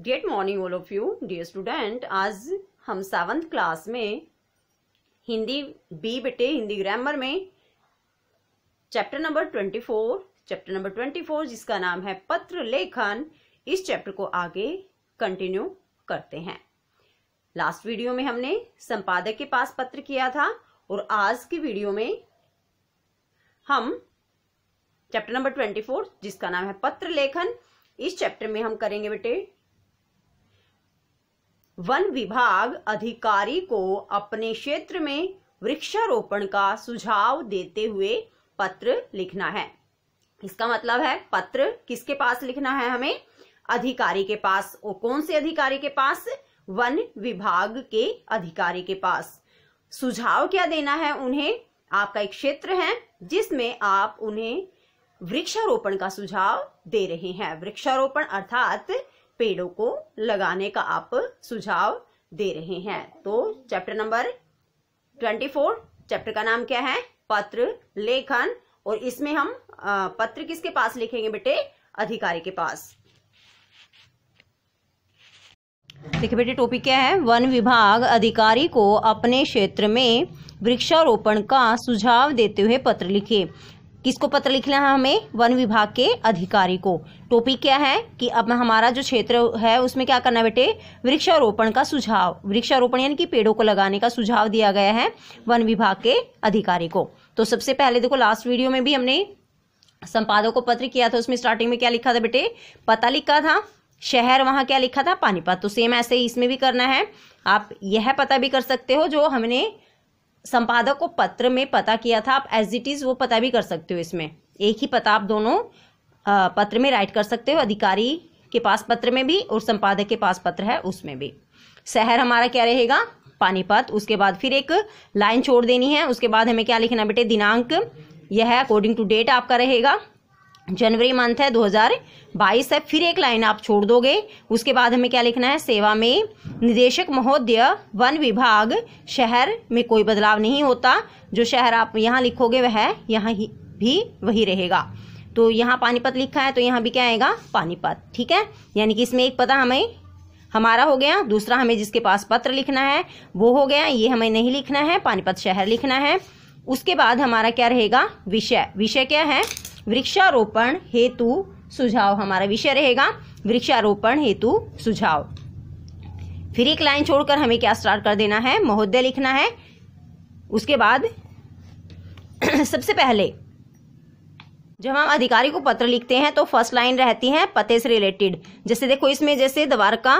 date morning all of you dear student आज हम seventh class में हिंदी बी बेटे हिंदी ग्रामर में chapter number twenty four chapter number twenty four जिसका नाम है पत्र लेखन इस चैप्टर को आगे कंटिन्यू करते हैं लास्ट वीडियो में हमने संपादक के पास पत्र किया था और आज की वीडियो में हम चैप्टर नंबर ट्वेंटी फोर जिसका नाम है पत्र लेखन इस चैप्टर में हम करेंगे बेटे वन विभाग अधिकारी को अपने क्षेत्र में वृक्षारोपण का सुझाव देते हुए पत्र लिखना है इसका मतलब है पत्र किसके पास लिखना है हमें अधिकारी के पास और कौन से अधिकारी के पास वन विभाग के अधिकारी के पास सुझाव क्या देना है उन्हें आपका एक क्षेत्र है जिसमें आप उन्हें वृक्षारोपण का सुझाव दे रहे हैं वृक्षारोपण अर्थात पेड़ों को लगाने का आप सुझाव दे रहे हैं तो chapter number twenty four chapter का नाम क्या है पत्र लेखन और इसमें हम पत्र किसके पास लिखेंगे बेटे अधिकारी के पास देखिए बेटे टॉपिक क्या है वन विभाग अधिकारी को अपने क्षेत्र में वृक्षारोपण का सुझाव देते हुए पत्र लिखे किसको पत्र लिखना है हमें वन विभाग के अधिकारी को टॉपिक क्या है कि अब हमारा जो क्षेत्र है उसमें क्या करना बेटे वृक्षारोपण का सुझाव वृक्षारोपण यानी कि पेड़ों को लगाने का सुझाव दिया गया है वन विभाग के अधिकारी को तो सबसे पहले देखो लास्ट वीडियो में भी हमने संपादक को पत्र किया था उसमें स्टार्टिंग में क्या लिखा था बेटे पता लिखा था शहर वहां क्या लिखा था पानीपत तो सेम ऐसे ही इसमें भी करना है आप यह पता भी कर सकते हो जो हमने संपादक को पत्र में पता किया था आप एज इट इज़ वो पता भी कर सकते हो इसमें एक ही पता आप दोनों पत्र में राइट कर सकते हो अधिकारी के पास पत्र में भी और संपादक के पास पत्र है उसमें भी शहर हमारा क्या रहेगा पानीपत उसके बाद फिर एक लाइन छोड़ देनी है उसके बाद हमें क्या लिखना बेटे दिनांक यह है अकॉर्डिंग टू डेट आपका रहेगा जनवरी मंथ है 2022 है फिर एक लाइन आप छोड़ दोगे उसके बाद हमें क्या लिखना है सेवा में निदेशक महोदय वन विभाग शहर में कोई बदलाव नहीं होता जो शहर आप यहाँ लिखोगे वह यहाँ ही भी वही रहेगा तो यहाँ पानीपत लिखा है तो यहाँ भी क्या आएगा पानीपत ठीक है यानी कि इसमें एक पता हमें हमारा हो गया दूसरा हमें जिसके पास पत्र लिखना है वो हो गया ये हमें नहीं लिखना है पानीपत शहर लिखना है उसके बाद हमारा क्या रहेगा विषय विषय क्या है वृक्षारोपण हेतु सुझाव हमारा विषय रहेगा वृक्षारोपण हेतु सुझाव फिर एक लाइन छोड़कर हमें क्या स्टार्ट कर देना है महोदय लिखना है उसके बाद सबसे पहले जब हम अधिकारी को पत्र लिखते हैं तो फर्स्ट लाइन रहती है पते से रिलेटेड जैसे देखो इसमें जैसे द्वारका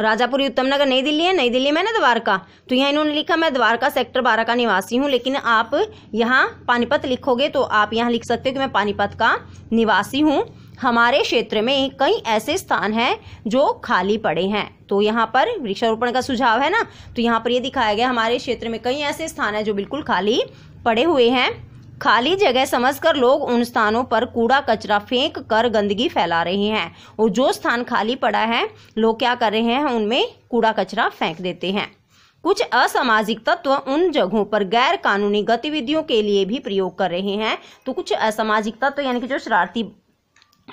राजापुरी नगर नई दिल्ली है नई दिल्ली में ना द्वारका तो यहाँ इन्होंने लिखा मैं द्वारका सेक्टर बारह का निवासी हूँ लेकिन आप यहाँ पानीपत लिखोगे तो आप यहाँ लिख सकते हो कि मैं पानीपत का निवासी हूँ हमारे क्षेत्र में कई ऐसे स्थान हैं जो खाली पड़े हैं तो यहाँ पर वृक्षारोपण का सुझाव है ना तो यहाँ पर ये दिखाया गया हमारे क्षेत्र में कई ऐसे स्थान हैं जो बिल्कुल खाली पड़े हुए हैं खाली जगह समझकर लोग उन स्थानों पर कूड़ा कचरा फेंक कर गंदगी फैला रहे हैं और जो स्थान खाली पड़ा है लोग क्या कर रहे हैं उनमें कूड़ा कचरा फेंक देते हैं कुछ असामाजिक तत्व उन जगहों पर गैर कानूनी गतिविधियों के लिए भी प्रयोग कर रहे हैं तो कुछ असामाजिक तत्व यानी कि जो शरारती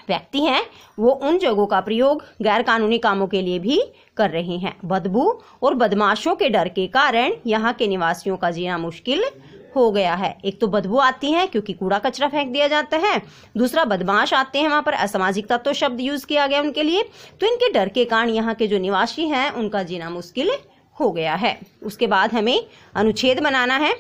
व्यक्ति हैं वो उन जगहों का प्रयोग गैर कानूनी कामों के लिए भी कर रहे हैं बदबू और बदमाशों के डर के कारण यहाँ के निवासियों का जीना मुश्किल हो गया है एक तो बदबू आती है क्योंकि कूड़ा कचरा फेंक दिया जाता है दूसरा बदमाश आते हैं वहां पर असामाजिक तत्व तो शब्द यूज किया गया उनके लिए तो इनके डर के कारण यहाँ के जो निवासी हैं उनका जीना मुश्किल हो गया है उसके बाद हमें अनुच्छेद बनाना है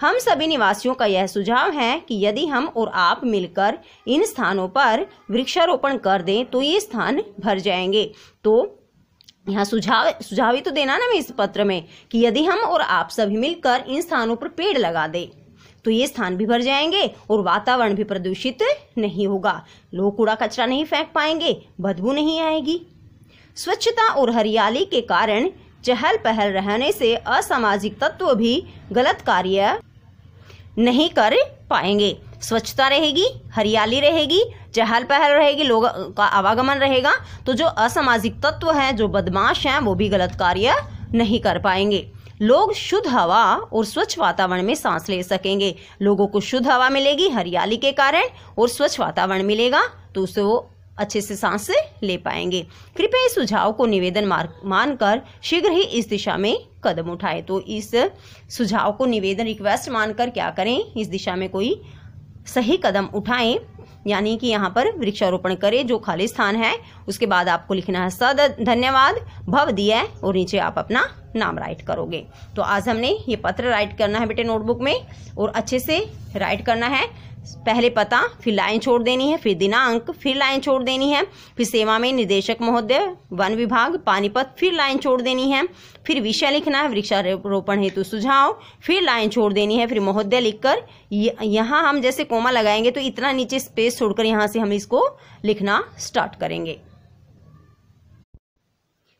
हम सभी निवासियों का यह सुझाव है कि यदि हम और आप मिलकर इन स्थानों पर वृक्षारोपण कर दें तो ये स्थान भर जाएंगे तो यहाँ सुझाव सुझाव ही तो देना ना मैं इस पत्र में कि यदि हम और आप सभी मिलकर इन स्थानों पर पेड़ लगा दें तो ये स्थान भी भर जाएंगे और वातावरण भी प्रदूषित नहीं होगा लोग कूड़ा कचरा नहीं फेंक पाएंगे बदबू नहीं आएगी स्वच्छता और हरियाली के कारण चहल पहल रहने से असामाजिक तत्व भी गलत कार्य नहीं कर पाएंगे स्वच्छता रहेगी हरियाली रहेगी चहल पहल रहेगी लोग का आवागमन रहेगा तो जो असामाजिक तत्व हैं जो बदमाश हैं वो भी गलत कार्य नहीं कर पाएंगे लोग शुद्ध हवा और स्वच्छ वातावरण में सांस ले सकेंगे लोगों को शुद्ध हवा मिलेगी हरियाली के कारण और स्वच्छ वातावरण मिलेगा तो उसे वो अच्छे से सांस ले पाएंगे कृपया इस सुझाव को निवेदन मानकर शीघ्र ही इस दिशा में कदम उठाएं तो इस सुझाव को निवेदन रिक्वेस्ट मानकर क्या करें इस दिशा में कोई सही कदम उठाएं यानी कि यहाँ पर वृक्षारोपण करें जो खाली स्थान है उसके बाद आपको लिखना है सद धन्यवाद भव दिया और नीचे आप अपना नाम राइट करोगे तो आज हमने ये पत्र राइट करना है बेटे नोटबुक में और अच्छे से राइट करना है पहले पता फिर लाइन छोड़ देनी है फिर दिनांक फिर लाइन छोड़ देनी है फिर सेवा में निदेशक महोदय वन विभाग पानीपत फिर लाइन छोड़ देनी है फिर विषय लिखना है वृक्षारोपण हेतु सुझाव फिर लाइन छोड़ देनी है फिर महोदय लिखकर यहाँ हम जैसे कोमा लगाएंगे तो इतना नीचे स्पेस छोड़कर यहाँ से हम इसको लिखना स्टार्ट करेंगे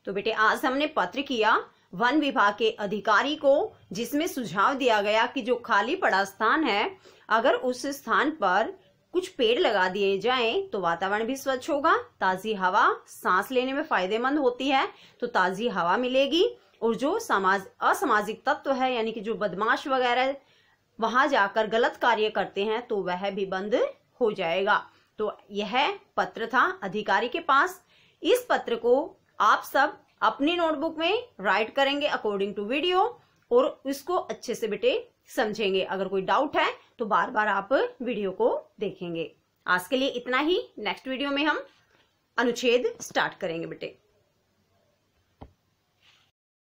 तो बेटे आज हमने पत्र किया वन विभाग के अधिकारी को जिसमें सुझाव दिया गया कि जो खाली पड़ा स्थान है अगर उस स्थान पर कुछ पेड़ लगा दिए जाएं तो वातावरण भी स्वच्छ होगा ताजी हवा सांस लेने में फायदेमंद होती है तो ताजी हवा मिलेगी और जो समाज असामाजिक तत्व है यानी कि जो बदमाश वगैरह वहां जाकर गलत कार्य करते हैं तो वह भी बंद हो जाएगा तो यह पत्र था अधिकारी के पास इस पत्र को आप सब अपनी नोटबुक में राइट करेंगे अकॉर्डिंग टू वीडियो और इसको अच्छे से बेटे समझेंगे अगर कोई डाउट है तो बार बार आप वीडियो को देखेंगे आज के लिए इतना ही नेक्स्ट वीडियो में हम अनुच्छेद स्टार्ट करेंगे बेटे